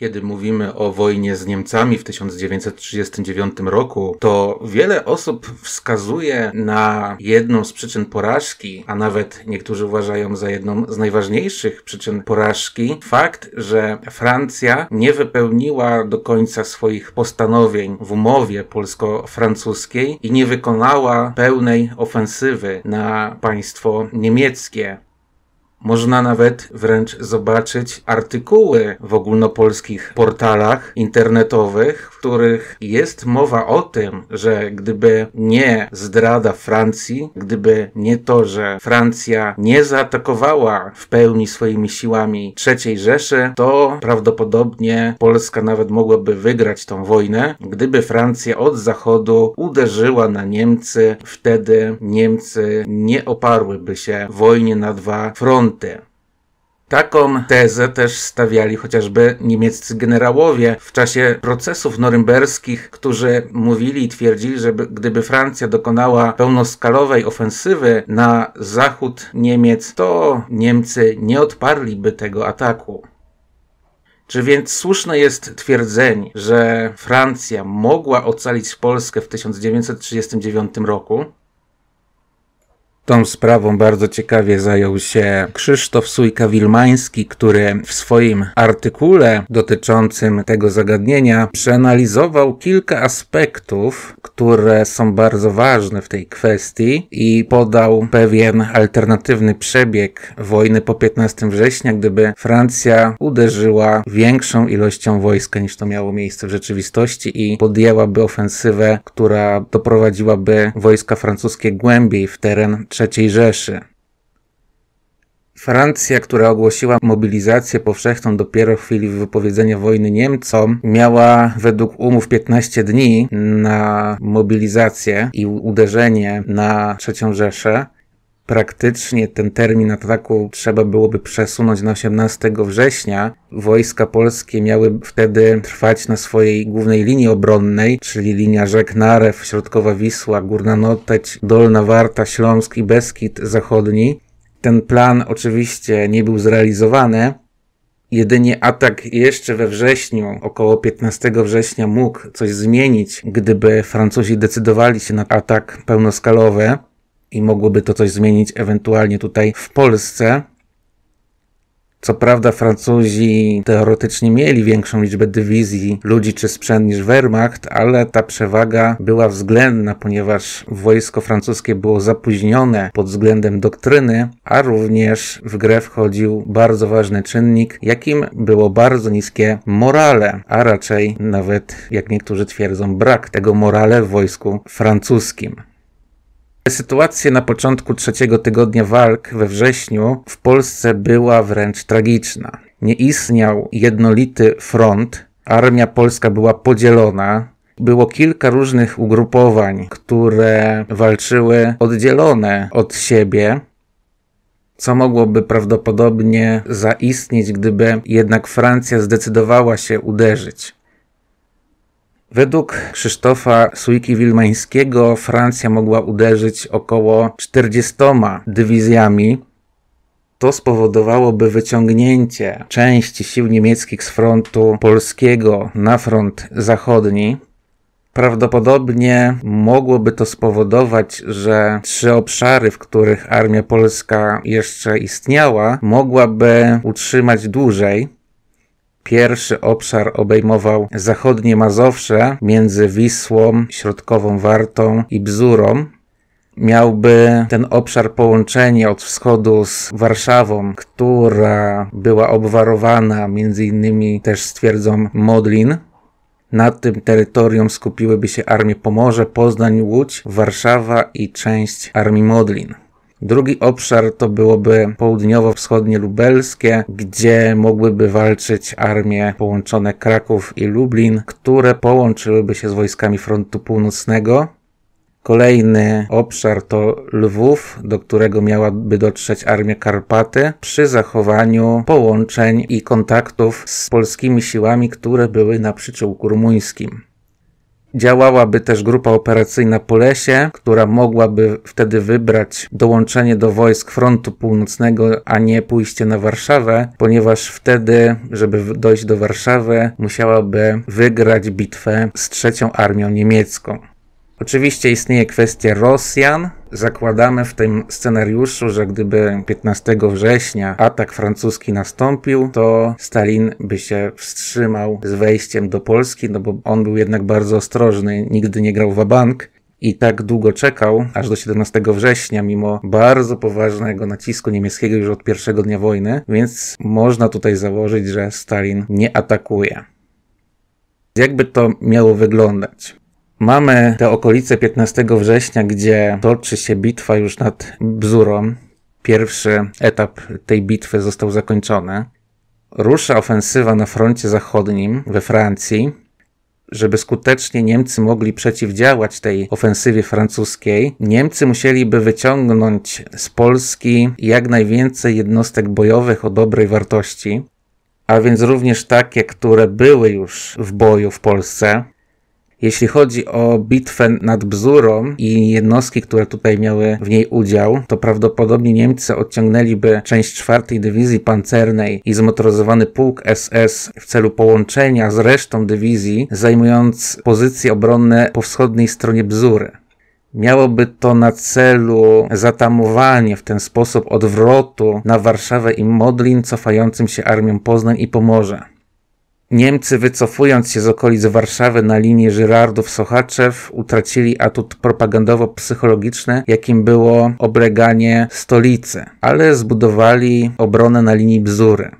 Kiedy mówimy o wojnie z Niemcami w 1939 roku, to wiele osób wskazuje na jedną z przyczyn porażki, a nawet niektórzy uważają za jedną z najważniejszych przyczyn porażki, fakt, że Francja nie wypełniła do końca swoich postanowień w umowie polsko-francuskiej i nie wykonała pełnej ofensywy na państwo niemieckie. Można nawet wręcz zobaczyć artykuły w ogólnopolskich portalach internetowych, w których jest mowa o tym, że gdyby nie zdrada Francji, gdyby nie to, że Francja nie zaatakowała w pełni swoimi siłami III Rzeszy, to prawdopodobnie Polska nawet mogłaby wygrać tą wojnę. Gdyby Francja od zachodu uderzyła na Niemcy, wtedy Niemcy nie oparłyby się wojnie na dwa fronty bunty. Taką tezę też stawiali chociażby niemieccy generałowie w czasie procesów norymberskich, którzy mówili i twierdzili, że gdyby Francja dokonała pełnoskalowej ofensywy na zachód Niemiec, to Niemcy nie odparliby tego ataku. Czy więc słuszne jest twierdzenie, że Francja mogła ocalić Polskę w 1939 roku? Tą sprawą bardzo ciekawie zajął się Krzysztof Sujka-Wilmański, który w swoim artykule dotyczącym tego zagadnienia przeanalizował kilka aspektów, które są bardzo ważne w tej kwestii i podał pewien alternatywny przebieg wojny po 15 września, gdyby Francja uderzyła większą ilością wojska niż to miało miejsce w rzeczywistości i podjęłaby ofensywę, która doprowadziłaby wojska francuskie głębiej w teren III Rzeszy. Francja, która ogłosiła mobilizację powszechną dopiero w chwili wypowiedzenia wojny Niemcom, miała według umów 15 dni na mobilizację i uderzenie na III Rzeszę praktycznie ten termin ataku trzeba byłoby przesunąć na 18 września. Wojska polskie miały wtedy trwać na swojej głównej linii obronnej, czyli linia rzek Narew, Środkowa Wisła, Górna Noteć, Dolna Warta, Śląsk i Beskid Zachodni. Ten plan oczywiście nie był zrealizowany. Jedynie atak jeszcze we wrześniu, około 15 września, mógł coś zmienić, gdyby Francuzi decydowali się na atak pełnoskalowy i mogłoby to coś zmienić ewentualnie tutaj w Polsce. Co prawda Francuzi teoretycznie mieli większą liczbę dywizji ludzi czy sprzęt niż Wehrmacht, ale ta przewaga była względna, ponieważ wojsko francuskie było zapóźnione pod względem doktryny, a również w grę wchodził bardzo ważny czynnik, jakim było bardzo niskie morale, a raczej nawet, jak niektórzy twierdzą, brak tego morale w wojsku francuskim sytuacja na początku trzeciego tygodnia walk we wrześniu w Polsce była wręcz tragiczna. Nie istniał jednolity front, armia polska była podzielona, było kilka różnych ugrupowań, które walczyły oddzielone od siebie, co mogłoby prawdopodobnie zaistnieć, gdyby jednak Francja zdecydowała się uderzyć. Według Krzysztofa Sujki-Wilmańskiego Francja mogła uderzyć około 40 dywizjami. To spowodowałoby wyciągnięcie części sił niemieckich z frontu polskiego na front zachodni. Prawdopodobnie mogłoby to spowodować, że trzy obszary, w których armia polska jeszcze istniała, mogłaby utrzymać dłużej. Pierwszy obszar obejmował zachodnie Mazowsze między Wisłą, Środkową Wartą i Bzurą. Miałby ten obszar połączenie od wschodu z Warszawą, która była obwarowana między innymi też stwierdzą Modlin. Na tym terytorium skupiłyby się armie Pomorze, Poznań, Łódź, Warszawa i część armii Modlin. Drugi obszar to byłoby południowo-wschodnie lubelskie, gdzie mogłyby walczyć armie połączone Kraków i Lublin, które połączyłyby się z wojskami frontu północnego. Kolejny obszar to Lwów, do którego miałaby dotrzeć armia Karpaty przy zachowaniu połączeń i kontaktów z polskimi siłami, które były na przyczółku rumuńskim. Działałaby też grupa operacyjna po lesie, która mogłaby wtedy wybrać dołączenie do wojsk frontu północnego, a nie pójście na Warszawę, ponieważ wtedy, żeby dojść do Warszawy, musiałaby wygrać bitwę z trzecią armią niemiecką. Oczywiście istnieje kwestia Rosjan. Zakładamy w tym scenariuszu, że gdyby 15 września atak francuski nastąpił, to Stalin by się wstrzymał z wejściem do Polski, no bo on był jednak bardzo ostrożny, nigdy nie grał w bank i tak długo czekał, aż do 17 września, mimo bardzo poważnego nacisku niemieckiego już od pierwszego dnia wojny, więc można tutaj założyć, że Stalin nie atakuje. Jakby to miało wyglądać? Mamy te okolice 15 września, gdzie toczy się bitwa już nad Bzurą. Pierwszy etap tej bitwy został zakończony. Rusza ofensywa na froncie zachodnim we Francji. Żeby skutecznie Niemcy mogli przeciwdziałać tej ofensywie francuskiej, Niemcy musieliby wyciągnąć z Polski jak najwięcej jednostek bojowych o dobrej wartości, a więc również takie, które były już w boju w Polsce. Jeśli chodzi o bitwę nad Bzurą i jednostki, które tutaj miały w niej udział, to prawdopodobnie Niemcy odciągnęliby część czwartej dywizji pancernej i zmotoryzowany pułk SS w celu połączenia z resztą dywizji, zajmując pozycje obronne po wschodniej stronie Bzury. Miałoby to na celu zatamowanie w ten sposób odwrotu na Warszawę i Modlin cofającym się armią Poznań i Pomorza. Niemcy wycofując się z okolic Warszawy na linii Żyrardów-Sochaczew utracili atut propagandowo-psychologiczny, jakim było obleganie stolicy, ale zbudowali obronę na linii Bzury.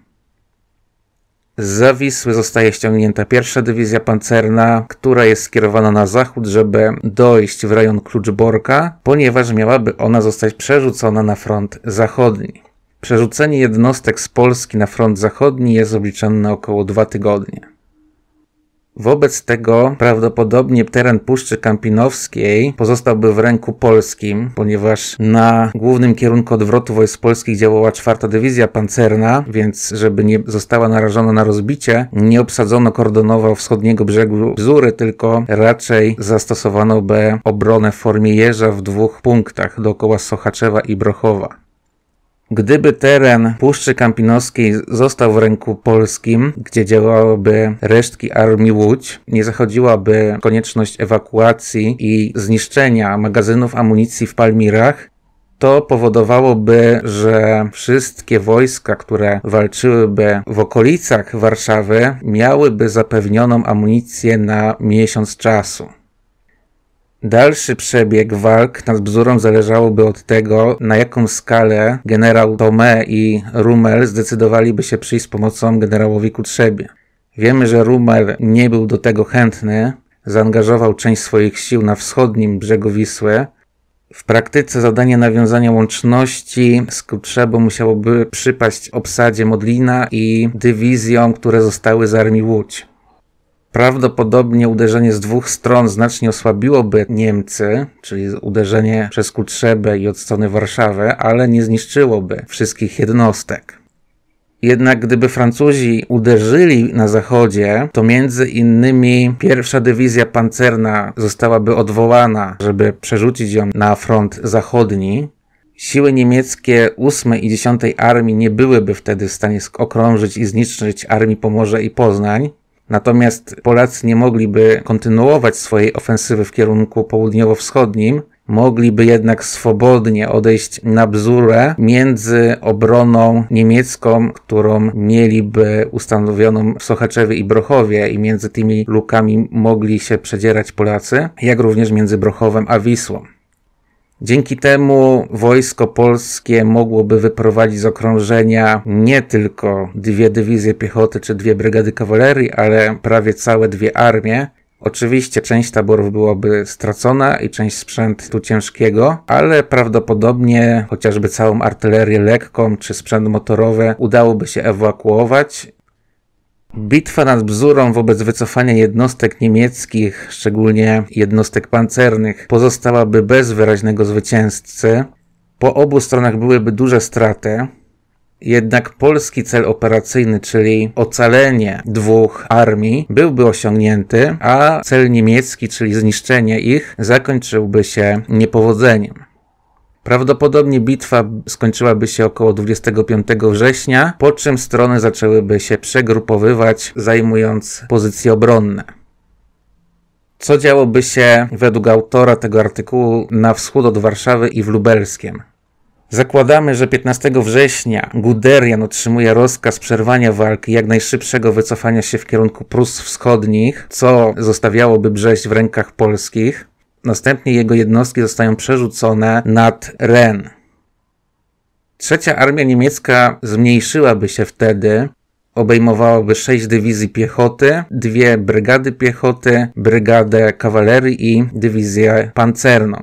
Z Zawisły zostaje ściągnięta pierwsza dywizja pancerna, która jest skierowana na zachód, żeby dojść w rejon Kluczborka, ponieważ miałaby ona zostać przerzucona na front zachodni. Przerzucenie jednostek z Polski na front zachodni jest obliczane na około dwa tygodnie. Wobec tego prawdopodobnie teren Puszczy Kampinowskiej pozostałby w ręku polskim, ponieważ na głównym kierunku odwrotu wojsk polskich działała czwarta dywizja pancerna, więc żeby nie została narażona na rozbicie, nie obsadzono kordonowo wschodniego brzegu Bzury, tylko raczej zastosowano by obronę w formie jeża w dwóch punktach dookoła Sochaczewa i Brochowa. Gdyby teren Puszczy Kampinoskiej został w ręku polskim, gdzie działałyby resztki armii Łódź, nie zachodziłaby konieczność ewakuacji i zniszczenia magazynów amunicji w Palmirach, to powodowałoby, że wszystkie wojska, które walczyłyby w okolicach Warszawy, miałyby zapewnioną amunicję na miesiąc czasu. Dalszy przebieg walk nad Bzurą zależałoby od tego, na jaką skalę generał Tomé i Rumel zdecydowaliby się przyjść z pomocą generałowi Kutrzebie. Wiemy, że Rumel nie był do tego chętny, zaangażował część swoich sił na wschodnim brzegu Wisły. W praktyce zadanie nawiązania łączności z Kutrzebą musiałoby przypaść obsadzie Modlina i dywizjom, które zostały z armii Łódź. Prawdopodobnie uderzenie z dwóch stron znacznie osłabiłoby Niemcy, czyli uderzenie przez Kutrzebę i od strony Warszawy, ale nie zniszczyłoby wszystkich jednostek. Jednak gdyby Francuzi uderzyli na zachodzie, to między innymi pierwsza dywizja pancerna zostałaby odwołana, żeby przerzucić ją na front zachodni. Siły niemieckie 8 i 10 armii nie byłyby wtedy w stanie okrążyć i zniszczyć armii Pomorze i Poznań, Natomiast Polacy nie mogliby kontynuować swojej ofensywy w kierunku południowo-wschodnim, mogliby jednak swobodnie odejść na bzurę między obroną niemiecką, którą mieliby ustanowioną w Sochaczewie i Brochowie i między tymi lukami mogli się przedzierać Polacy, jak również między Brochowem a Wisłą. Dzięki temu wojsko polskie mogłoby wyprowadzić z okrążenia nie tylko dwie dywizje piechoty czy dwie brygady kawalerii, ale prawie całe dwie armie. Oczywiście część taborów byłaby stracona i część sprzętu ciężkiego, ale prawdopodobnie chociażby całą artylerię lekką czy sprzęt motorowy udałoby się ewakuować Bitwa nad Bzurą wobec wycofania jednostek niemieckich, szczególnie jednostek pancernych, pozostałaby bez wyraźnego zwycięzcy. Po obu stronach byłyby duże straty. Jednak polski cel operacyjny, czyli ocalenie dwóch armii, byłby osiągnięty, a cel niemiecki, czyli zniszczenie ich, zakończyłby się niepowodzeniem. Prawdopodobnie bitwa skończyłaby się około 25 września, po czym strony zaczęłyby się przegrupowywać, zajmując pozycje obronne. Co działoby się według autora tego artykułu na wschód od Warszawy i w Lubelskiem? Zakładamy, że 15 września Guderian otrzymuje rozkaz przerwania walki, jak najszybszego wycofania się w kierunku Prus Wschodnich, co zostawiałoby Brześć w rękach polskich. Następnie jego jednostki zostają przerzucone nad Ren. Trzecia armia niemiecka zmniejszyłaby się wtedy, obejmowałaby sześć dywizji piechoty, dwie brygady piechoty, brygadę kawalerii i dywizję pancerną.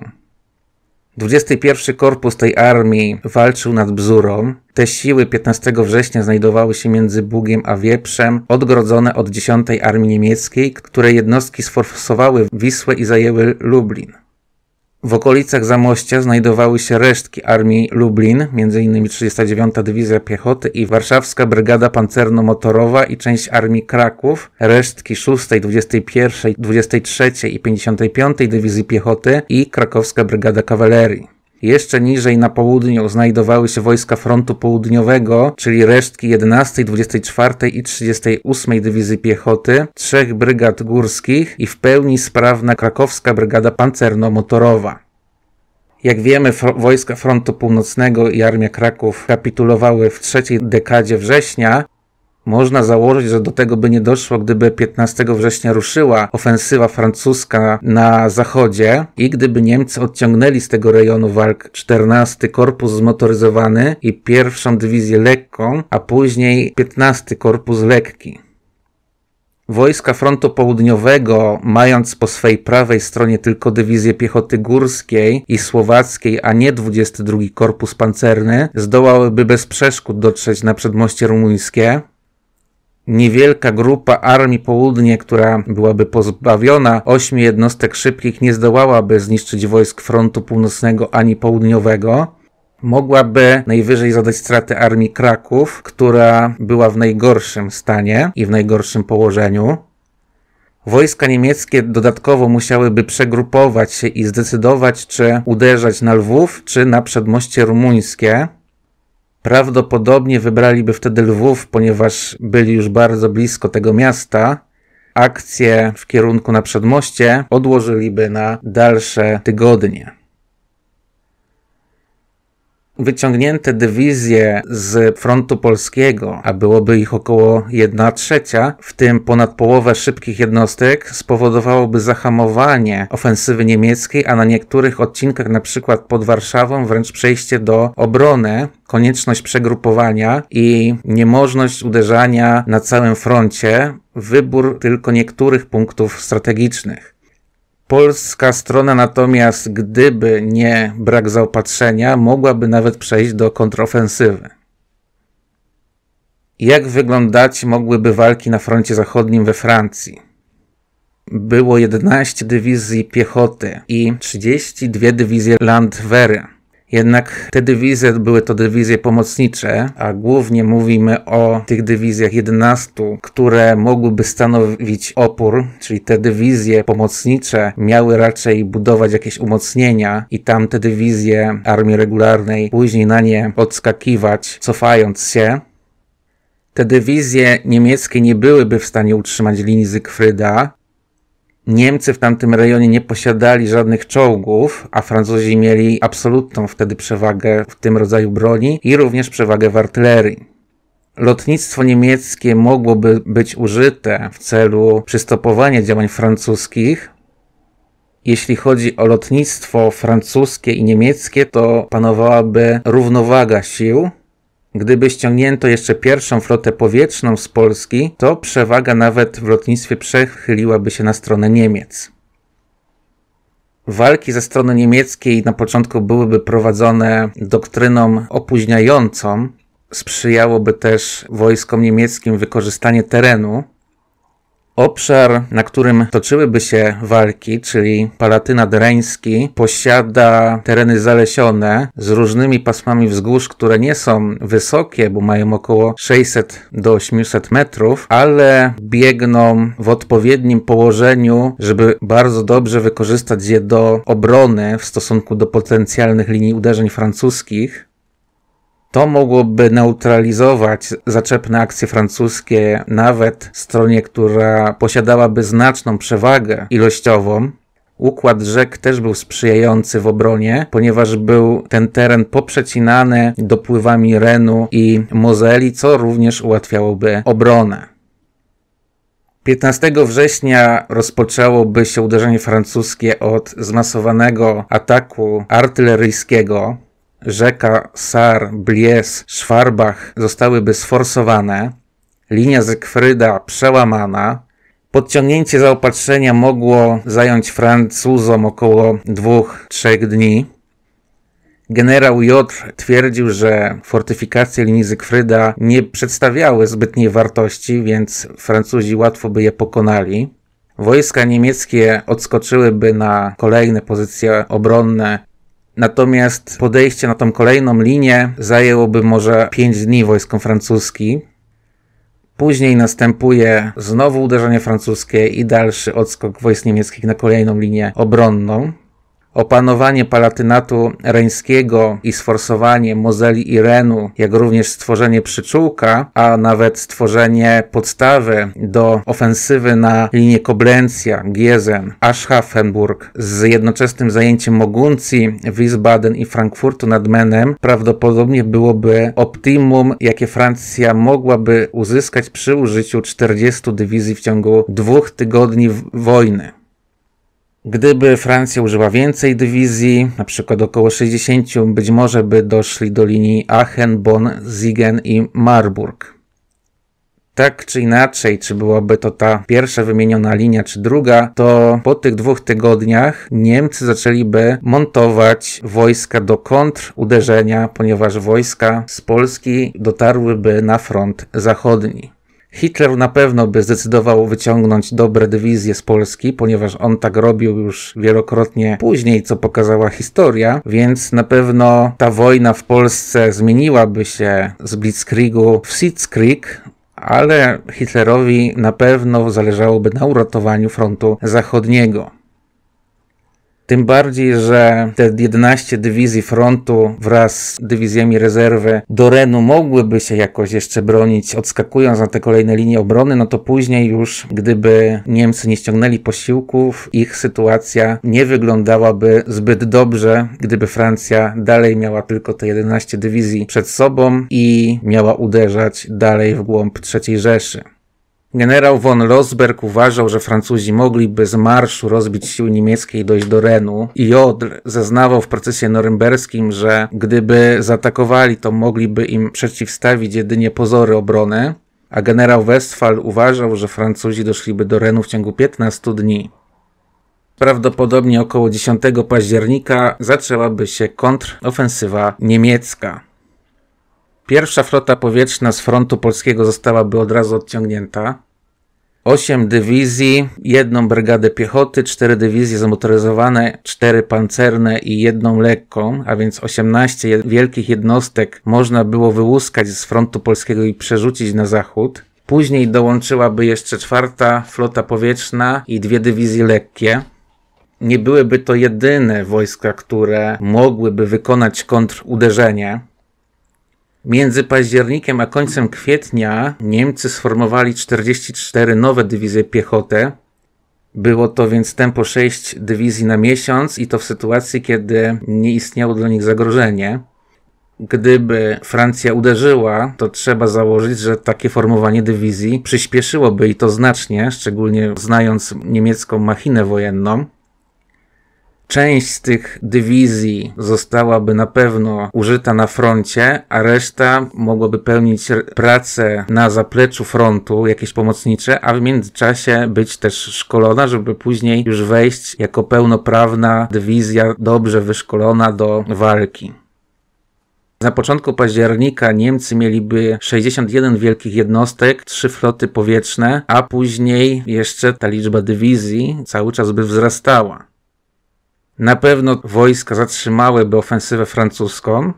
21 Korpus tej armii walczył nad Bzurą. Te siły 15 września znajdowały się między Bugiem a Wieprzem, odgrodzone od 10 Armii Niemieckiej, które jednostki sforsowały Wisłę i zajęły Lublin. W okolicach Zamościa znajdowały się resztki armii Lublin, m.in. 39. Dywizja Piechoty i Warszawska Brygada Pancerno-Motorowa i część Armii Kraków, resztki 6., 21., 23. i 55. Dywizji Piechoty i Krakowska Brygada Kawalerii. Jeszcze niżej na południu znajdowały się wojska frontu południowego, czyli resztki 11, 24 i 38 Dywizji Piechoty, trzech brygad górskich i w pełni sprawna krakowska brygada pancerno-motorowa. Jak wiemy, wojska Frontu Północnego i Armia Kraków kapitulowały w trzeciej dekadzie września, można założyć, że do tego by nie doszło, gdyby 15 września ruszyła ofensywa francuska na zachodzie i gdyby Niemcy odciągnęli z tego rejonu walk 14 Korpus Zmotoryzowany i pierwszą Dywizję Lekką, a później 15 Korpus Lekki. Wojska Frontu Południowego, mając po swej prawej stronie tylko dywizję piechoty górskiej i słowackiej, a nie 22 Korpus Pancerny, zdołałyby bez przeszkód dotrzeć na przedmoście rumuńskie, niewielka grupa Armii Południe, która byłaby pozbawiona ośmiu jednostek szybkich, nie zdołałaby zniszczyć wojsk frontu północnego ani południowego. Mogłaby najwyżej zadać straty armii Kraków, która była w najgorszym stanie i w najgorszym położeniu. Wojska niemieckie dodatkowo musiałyby przegrupować się i zdecydować, czy uderzać na Lwów, czy na przedmoście rumuńskie. Prawdopodobnie wybraliby wtedy Lwów, ponieważ byli już bardzo blisko tego miasta. Akcje w kierunku na przedmoście odłożyliby na dalsze tygodnie wyciągnięte dywizje z frontu polskiego, a byłoby ich około 1 trzecia, w tym ponad połowę szybkich jednostek, spowodowałoby zahamowanie ofensywy niemieckiej, a na niektórych odcinkach, na przykład pod Warszawą, wręcz przejście do obrony, konieczność przegrupowania i niemożność uderzania na całym froncie, wybór tylko niektórych punktów strategicznych. Polska strona natomiast, gdyby nie brak zaopatrzenia, mogłaby nawet przejść do kontrofensywy. Jak wyglądać mogłyby walki na froncie zachodnim we Francji? Było 11 dywizji piechoty i 32 dywizje landwery. Jednak te dywizje były to dywizje pomocnicze, a głównie mówimy o tych dywizjach 11, które mogłyby stanowić opór, czyli te dywizje pomocnicze miały raczej budować jakieś umocnienia i tam te dywizje armii regularnej później na nie odskakiwać, cofając się. Te dywizje niemieckie nie byłyby w stanie utrzymać linii Zygfryda, Niemcy w tamtym rejonie nie posiadali żadnych czołgów, a Francuzi mieli absolutną wtedy przewagę w tym rodzaju broni i również przewagę w artylerii lotnictwo niemieckie mogłoby być użyte w celu przystopowania działań francuskich. Jeśli chodzi o lotnictwo francuskie i niemieckie, to panowałaby równowaga sił, Gdyby ściągnięto jeszcze pierwszą flotę powietrzną z Polski, to przewaga nawet w lotnictwie przechyliłaby się na stronę Niemiec. Walki ze strony niemieckiej na początku byłyby prowadzone doktryną opóźniającą, sprzyjałoby też wojskom niemieckim wykorzystanie terenu, Obszar, na którym toczyłyby się walki, czyli Palatynat Reński, posiada tereny zalesione z różnymi pasmami wzgórz, które nie są wysokie, bo mają około 600 do 800 metrów, ale biegną w odpowiednim położeniu, żeby bardzo dobrze wykorzystać je do obrony w stosunku do potencjalnych linii uderzeń francuskich. To mogłoby neutralizować zaczepne akcje francuskie nawet stronie, która posiadałaby znaczną przewagę ilościową. Układ rzek też był sprzyjający w obronie, ponieważ był ten teren poprzecinany dopływami Renu i Mozeli, co również ułatwiałoby obronę. 15 września rozpoczęłoby się uderzenie francuskie od zmasowanego ataku artyleryjskiego rzeka Sar, Blies, Szwarbach zostałyby sforsowane, linia Zygfryda przełamana, Podciągnięcie zaopatrzenia mogło zająć Francuzom około 2-3 dni. Generał Jotr twierdził, że fortyfikacje linii Zygfryda nie przedstawiały zbytniej wartości, więc Francuzi łatwo by je pokonali. Wojska niemieckie odskoczyłyby na kolejne pozycje obronne Natomiast podejście na tą kolejną linię zajęłoby może 5 dni wojskom francuskim. Później następuje znowu uderzenie francuskie i dalszy odskok wojsk niemieckich na kolejną linię obronną. Opanowanie Palatynatu Reńskiego i sforsowanie Mozeli i Renu, jak również stworzenie przyczółka, a nawet stworzenie podstawy do ofensywy na linię Koblencja, Giezen, Aschaffenburg z jednoczesnym zajęciem Moguncji, Wiesbaden i Frankfurtu nad Menem prawdopodobnie byłoby optimum, jakie Francja mogłaby uzyskać przy użyciu 40 dywizji w ciągu dwóch tygodni wojny. Gdyby Francja użyła więcej dywizji, na przykład około 60, być może by doszli do linii Aachen, Bonn, Siegen i Marburg. Tak czy inaczej, czy byłaby to ta pierwsza wymieniona linia, czy druga, to po tych dwóch tygodniach Niemcy zaczęliby montować wojska do kontruderzenia, ponieważ wojska z Polski dotarłyby na front zachodni. Hitler na pewno by zdecydował wyciągnąć dobre dywizje z Polski, ponieważ on tak robił już wielokrotnie później, co pokazała historia, więc na pewno ta wojna w Polsce zmieniłaby się z Blitzkriegu w Sitzkrieg, ale Hitlerowi na pewno zależałoby na uratowaniu frontu zachodniego. Tym bardziej, że te 11 dywizji frontu wraz z dywizjami rezerwy do Renu mogłyby się jakoś jeszcze bronić, odskakując na te kolejne linie obrony, no to później już, gdyby Niemcy nie ściągnęli posiłków, ich sytuacja nie wyglądałaby zbyt dobrze, gdyby Francja dalej miała tylko te 11 dywizji przed sobą i miała uderzać dalej w głąb III Rzeszy. Generał von Rosberg uważał, że Francuzi mogliby z marszu rozbić siły niemieckie i dojść do Renu. I Jodl zeznawał w procesie norymberskim, że gdyby zaatakowali, to mogliby im przeciwstawić jedynie pozory obrony, a generał Westphal uważał, że Francuzi doszliby do Renu w ciągu 15 dni. Prawdopodobnie około 10 października zaczęłaby się kontrofensywa niemiecka. Pierwsza flota powietrzna z frontu polskiego zostałaby od razu odciągnięta, 8 dywizji, jedną brygadę piechoty, 4 dywizje zmotoryzowane, 4 pancerne i jedną lekką, a więc 18 wielkich jednostek można było wyłuskać z frontu polskiego i przerzucić na zachód. Później dołączyłaby jeszcze czwarta flota powietrzna i dwie dywizje lekkie. Nie byłyby to jedyne wojska, które mogłyby wykonać kontruderzenie. Między październikiem a końcem kwietnia Niemcy sformowali 44 nowe dywizje piechoty. Było to więc tempo 6 dywizji na miesiąc i to w sytuacji, kiedy nie istniało dla nich zagrożenie. Gdyby Francja uderzyła, to trzeba założyć, że takie formowanie dywizji przyspieszyłoby i to znacznie, szczególnie znając niemiecką machinę wojenną. Część z tych dywizji zostałaby na pewno użyta na froncie, a reszta mogłaby pełnić pracę na zapleczu frontu, jakieś pomocnicze, a w międzyczasie być też szkolona, żeby później już wejść jako pełnoprawna dywizja dobrze wyszkolona do walki. Na początku października Niemcy mieliby 61 wielkich jednostek, 3 floty powietrzne, a później jeszcze ta liczba dywizji cały czas by wzrastała. Na pewno wojska zatrzymałyby ofensywę francuską,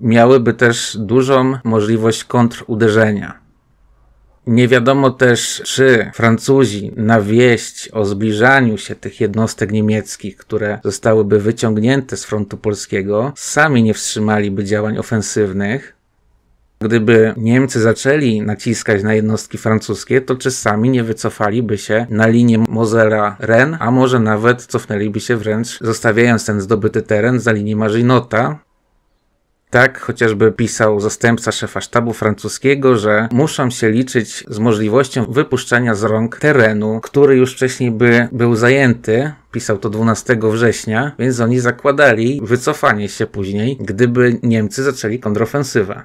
miałyby też dużą możliwość kontruderzenia. Nie wiadomo też, czy Francuzi na wieść o zbliżaniu się tych jednostek niemieckich, które zostałyby wyciągnięte z frontu polskiego, sami nie wstrzymaliby działań ofensywnych, Gdyby Niemcy zaczęli naciskać na jednostki francuskie, to czy sami nie wycofaliby się na linię Mozera-Ren, a może nawet cofnęliby się wręcz, zostawiając ten zdobyty teren za linię Marzinota, tak chociażby pisał zastępca szefa sztabu francuskiego, że muszą się liczyć z możliwością wypuszczenia z rąk terenu, który już wcześniej by był zajęty. Pisał to 12 września, więc oni zakładali wycofanie się później, gdyby Niemcy zaczęli kontrofensywę.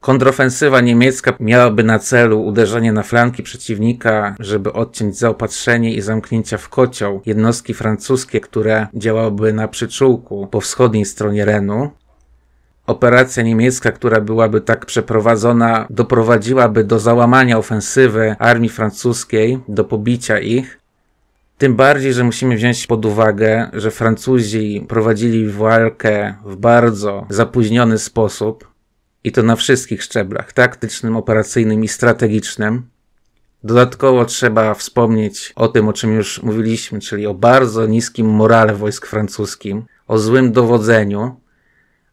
Kontrofensywa niemiecka miałaby na celu uderzenie na flanki przeciwnika, żeby odciąć zaopatrzenie i zamknięcia w kocioł jednostki francuskie, które działałyby na przyczółku po wschodniej stronie Renu. Operacja niemiecka, która byłaby tak przeprowadzona, doprowadziłaby do załamania ofensywy armii francuskiej, do pobicia ich. Tym bardziej, że musimy wziąć pod uwagę, że Francuzi prowadzili walkę w bardzo zapóźniony sposób i to na wszystkich szczeblach taktycznym, operacyjnym i strategicznym. Dodatkowo trzeba wspomnieć o tym, o czym już mówiliśmy, czyli o bardzo niskim morale wojsk francuskim, o złym dowodzeniu,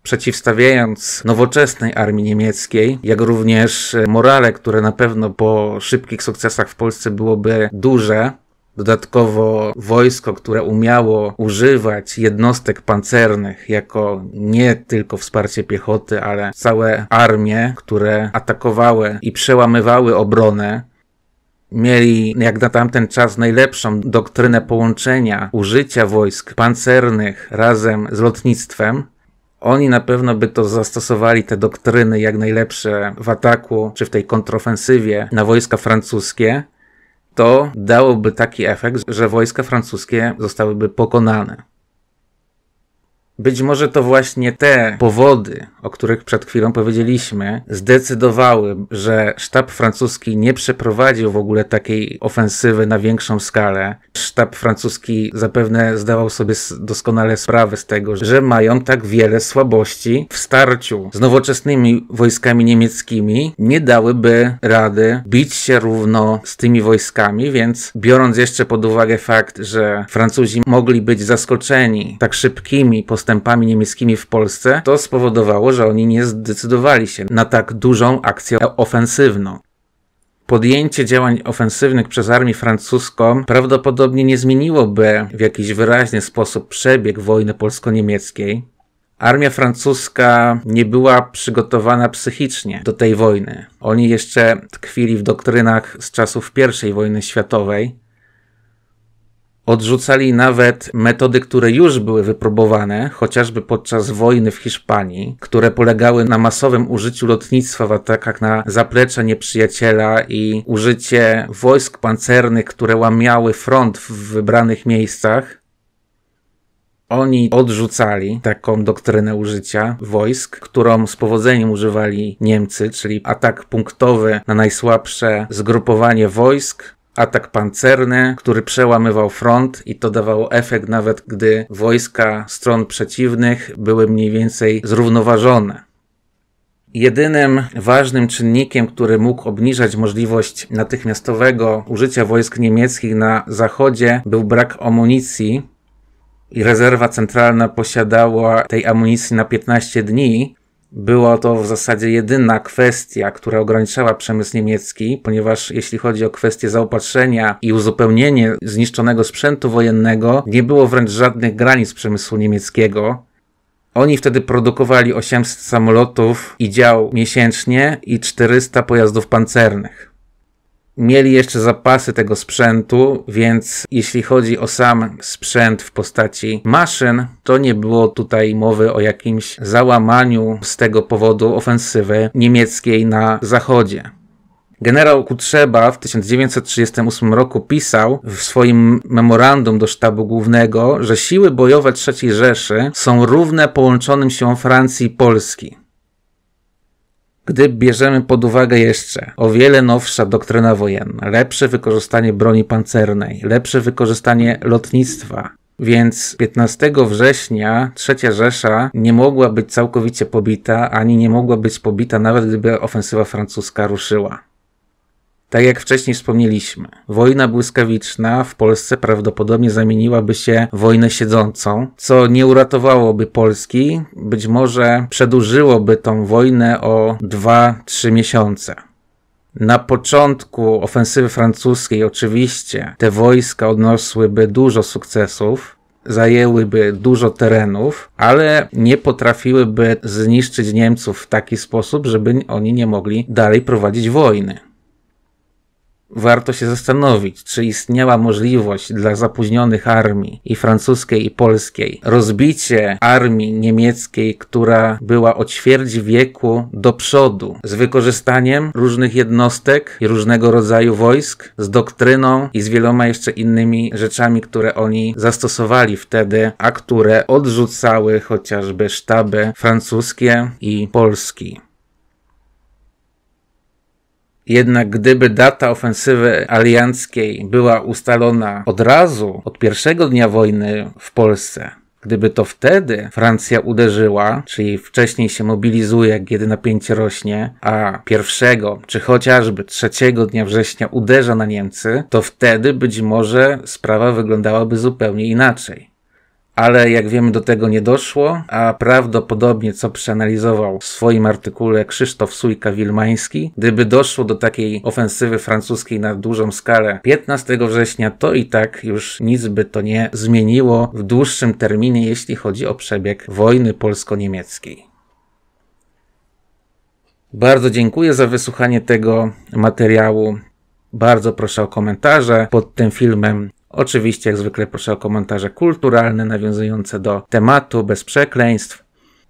przeciwstawiając nowoczesnej armii niemieckiej, jak również morale, które na pewno po szybkich sukcesach w Polsce byłoby duże, Dodatkowo wojsko, które umiało używać jednostek pancernych jako nie tylko wsparcie piechoty, ale całe armie, które atakowały i przełamywały obronę, mieli jak na tamten czas najlepszą doktrynę połączenia użycia wojsk pancernych razem z lotnictwem, oni na pewno by to zastosowali, te doktryny jak najlepsze w ataku czy w tej kontrofensywie na wojska francuskie, to dałoby taki efekt, że wojska francuskie zostałyby pokonane. Być może to właśnie te powody, o których przed chwilą powiedzieliśmy, zdecydowały, że sztab francuski nie przeprowadził w ogóle takiej ofensywy na większą skalę. Sztab francuski zapewne zdawał sobie doskonale sprawę z tego, że mają tak wiele słabości w starciu z nowoczesnymi wojskami niemieckimi, nie dałyby rady bić się równo z tymi wojskami, więc biorąc jeszcze pod uwagę fakt, że Francuzi mogli być zaskoczeni tak szybkimi postępami, postępami niemieckimi w Polsce, to spowodowało, że oni nie zdecydowali się na tak dużą akcję ofensywną. Podjęcie działań ofensywnych przez armię francuską prawdopodobnie nie zmieniłoby w jakiś wyraźny sposób przebieg wojny polsko-niemieckiej. Armia francuska nie była przygotowana psychicznie do tej wojny. Oni jeszcze tkwili w doktrynach z czasów I wojny światowej, Odrzucali nawet metody, które już były wypróbowane, chociażby podczas wojny w Hiszpanii, które polegały na masowym użyciu lotnictwa w atakach na zaplecze nieprzyjaciela i użycie wojsk pancernych, które łamiały front w wybranych miejscach. Oni odrzucali taką doktrynę użycia wojsk, którą z powodzeniem używali Niemcy, czyli atak punktowy na najsłabsze zgrupowanie wojsk, atak pancerny, który przełamywał front i to dawało efekt nawet gdy wojska stron przeciwnych były mniej więcej zrównoważone. Jedynym ważnym czynnikiem, który mógł obniżać możliwość natychmiastowego użycia wojsk niemieckich na zachodzie, był brak amunicji. I rezerwa centralna posiadała tej amunicji na 15 dni, była to w zasadzie jedyna kwestia, która ograniczała przemysł niemiecki, ponieważ jeśli chodzi o kwestie zaopatrzenia i uzupełnienie zniszczonego sprzętu wojennego, nie było wręcz żadnych granic przemysłu niemieckiego. Oni wtedy produkowali 800 samolotów i dział miesięcznie i 400 pojazdów pancernych. Mieli jeszcze zapasy tego sprzętu, więc jeśli chodzi o sam sprzęt w postaci maszyn, to nie było tutaj mowy o jakimś załamaniu z tego powodu ofensywy niemieckiej na zachodzie. Generał Kutrzeba w 1938 roku pisał w swoim memorandum do sztabu głównego, że siły bojowe III Rzeszy są równe połączonym się Francji i Polski gdy bierzemy pod uwagę jeszcze o wiele nowsza doktryna wojenna, lepsze wykorzystanie broni pancernej, lepsze wykorzystanie lotnictwa. Więc 15 września trzecia Rzesza nie mogła być całkowicie pobita, ani nie mogła być pobita nawet gdyby ofensywa francuska ruszyła. Tak jak wcześniej wspomnieliśmy, wojna błyskawiczna w Polsce prawdopodobnie zamieniłaby się w wojnę siedzącą, co nie uratowałoby Polski, być może przedłużyłoby tą wojnę o 2-3 miesiące. Na początku ofensywy francuskiej oczywiście te wojska odniosłyby dużo sukcesów, zajęłyby dużo terenów, ale nie potrafiłyby zniszczyć Niemców w taki sposób, żeby oni nie mogli dalej prowadzić wojny warto się zastanowić, czy istniała możliwość dla zapóźnionych armii i francuskiej i polskiej rozbicie armii niemieckiej, która była o ćwierć wieku do przodu, z wykorzystaniem różnych jednostek i różnego rodzaju wojsk, z doktryną i z wieloma jeszcze innymi rzeczami, które oni zastosowali wtedy, a które odrzucały chociażby sztaby francuskie i polski. Jednak gdyby data ofensywy alianckiej była ustalona od razu, od pierwszego dnia wojny w Polsce, Gdyby to wtedy Francja uderzyła, czyli wcześniej się mobilizuje, kiedy napięcie rośnie, a pierwszego czy chociażby trzeciego dnia września uderza na Niemcy, to wtedy być może sprawa wyglądałaby zupełnie inaczej ale jak wiemy do tego nie doszło, a prawdopodobnie co przeanalizował w swoim artykule Krzysztof Sujka-Wilmański, gdyby doszło do takiej ofensywy francuskiej na dużą skalę 15 września, to i tak już nic by to nie zmieniło w dłuższym terminie, jeśli chodzi o przebieg wojny polsko-niemieckiej. Bardzo dziękuję za wysłuchanie tego materiału. Bardzo proszę o komentarze pod tym filmem. Oczywiście, jak zwykle, proszę o komentarze kulturalne nawiązujące do tematu, bez przekleństw.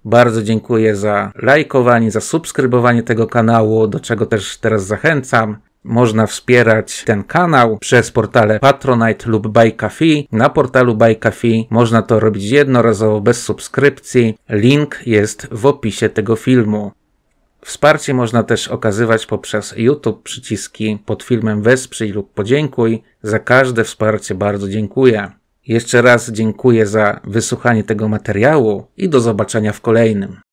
Bardzo dziękuję za lajkowanie, za subskrybowanie tego kanału, do czego też teraz zachęcam. Można wspierać ten kanał przez portale Patronite lub Bajkafi. Na portalu Bajkafi można to robić jednorazowo bez subskrypcji. Link jest w opisie tego filmu. Wsparcie można też okazywać poprzez YouTube przyciski pod filmem Wesprzyj lub Podziękuj. Za każde wsparcie bardzo dziękuję. Jeszcze raz dziękuję za wysłuchanie tego materiału i do zobaczenia w kolejnym.